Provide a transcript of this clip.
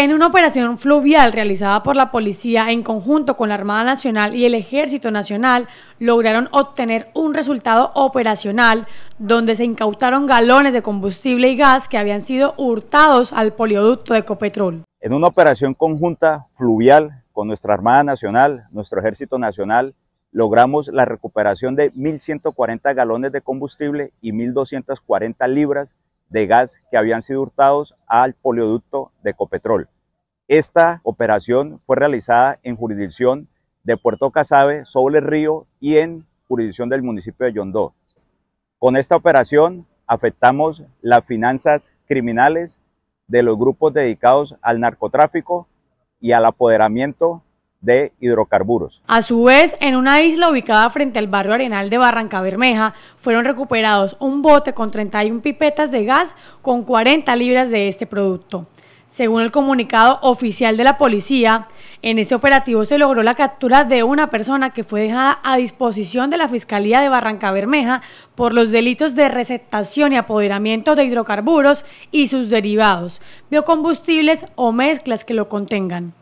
En una operación fluvial realizada por la policía en conjunto con la Armada Nacional y el Ejército Nacional, lograron obtener un resultado operacional donde se incautaron galones de combustible y gas que habían sido hurtados al polioducto de Ecopetrol. En una operación conjunta fluvial con nuestra Armada Nacional, nuestro Ejército Nacional, logramos la recuperación de 1.140 galones de combustible y 1.240 libras de gas que habían sido hurtados al polioducto de Copetrol. Esta operación fue realizada en jurisdicción de Puerto Casabe, sobre el río y en jurisdicción del municipio de Yondó. Con esta operación afectamos las finanzas criminales de los grupos dedicados al narcotráfico y al apoderamiento de hidrocarburos. A su vez, en una isla ubicada frente al barrio Arenal de Barranca Bermeja, fueron recuperados un bote con 31 pipetas de gas con 40 libras de este producto. Según el comunicado oficial de la policía, en este operativo se logró la captura de una persona que fue dejada a disposición de la Fiscalía de Barranca Bermeja por los delitos de receptación y apoderamiento de hidrocarburos y sus derivados, biocombustibles o mezclas que lo contengan.